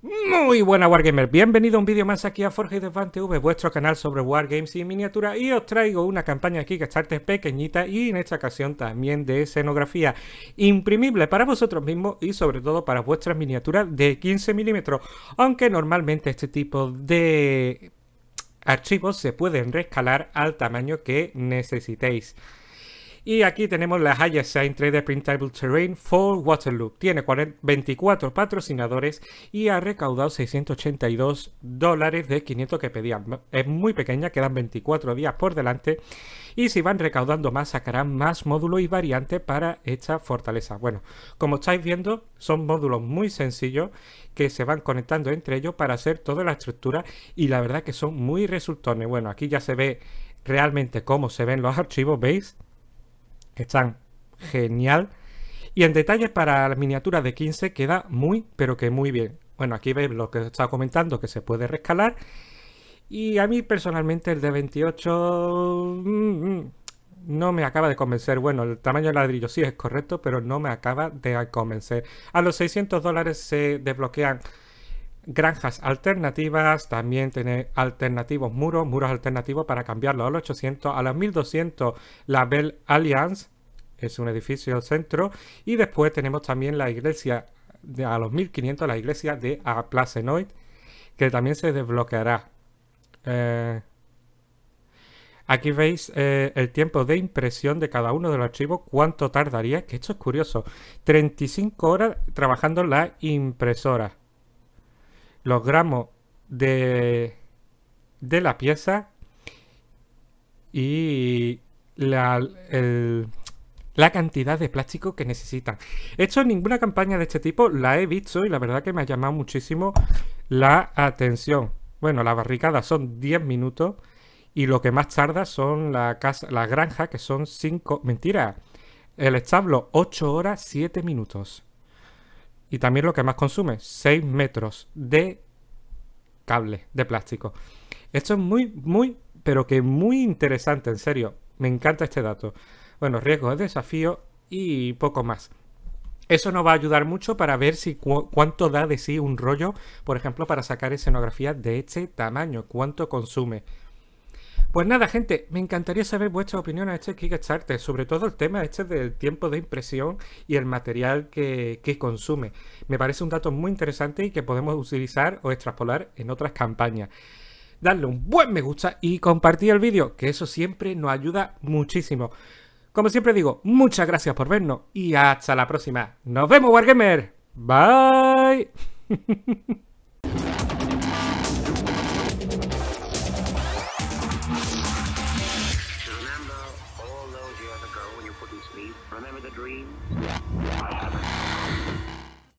Muy buena Wargamer, bienvenido a un vídeo más aquí a Forge y V, vuestro canal sobre Wargames y miniatura y os traigo una campaña aquí que Kickstarter pequeñita y en esta ocasión también de escenografía imprimible para vosotros mismos y sobre todo para vuestras miniaturas de 15 milímetros, aunque normalmente este tipo de archivos se pueden rescalar al tamaño que necesitéis. Y aquí tenemos la highest 3 Printable Terrain for Waterloo. Tiene 24 patrocinadores y ha recaudado 682 dólares de 500 que pedían. Es muy pequeña, quedan 24 días por delante. Y si van recaudando más, sacarán más módulos y variantes para esta fortaleza. Bueno, como estáis viendo, son módulos muy sencillos que se van conectando entre ellos para hacer toda la estructura. Y la verdad que son muy resultones. Bueno, aquí ya se ve realmente cómo se ven los archivos, ¿veis? están genial. Y en detalles para las miniaturas de 15 queda muy, pero que muy bien. Bueno, aquí veis lo que estaba comentando, que se puede rescalar. Y a mí personalmente el de 28 mm, mm, no me acaba de convencer. Bueno, el tamaño del ladrillo sí es correcto, pero no me acaba de convencer. A los 600 dólares se desbloquean granjas alternativas, también tener alternativos muros, muros alternativos para cambiarlo a los 800, a los 1200 la Bell Alliance, es un edificio centro, y después tenemos también la iglesia de, a los 1500, la iglesia de Aplacenoid, que también se desbloqueará. Eh, aquí veis eh, el tiempo de impresión de cada uno de los archivos, cuánto tardaría, que esto es curioso, 35 horas trabajando la impresora los gramos de, de la pieza y la, cantidad de plástico que necesitan. Esto en ninguna campaña de este tipo la he visto y la verdad que me ha llamado muchísimo la atención. Bueno, la barricada son 10 minutos y lo que más tarda son la, casa, la granja, que son 5... Mentira, el establo 8 horas 7 minutos y también lo que más consume, 6 metros de cable de plástico. Esto es muy, muy, pero que muy interesante, en serio. Me encanta este dato. Bueno, riesgos, de desafío y poco más. Eso nos va a ayudar mucho para ver si cuánto da de sí un rollo, por ejemplo, para sacar escenografía de este tamaño, cuánto consume. Pues nada, gente, me encantaría saber vuestra opinión a este Kickstarter, sobre todo el tema este del tiempo de impresión y el material que, consume. Me parece un dato muy interesante y que podemos utilizar o extrapolar en otras campañas. Darle un buen me gusta y compartir el vídeo, que eso siempre nos ayuda muchísimo. Como siempre digo, muchas gracias por vernos y hasta la próxima. ¡Nos vemos, Wargamer! ¡Bye! Remember the dream? I haven't.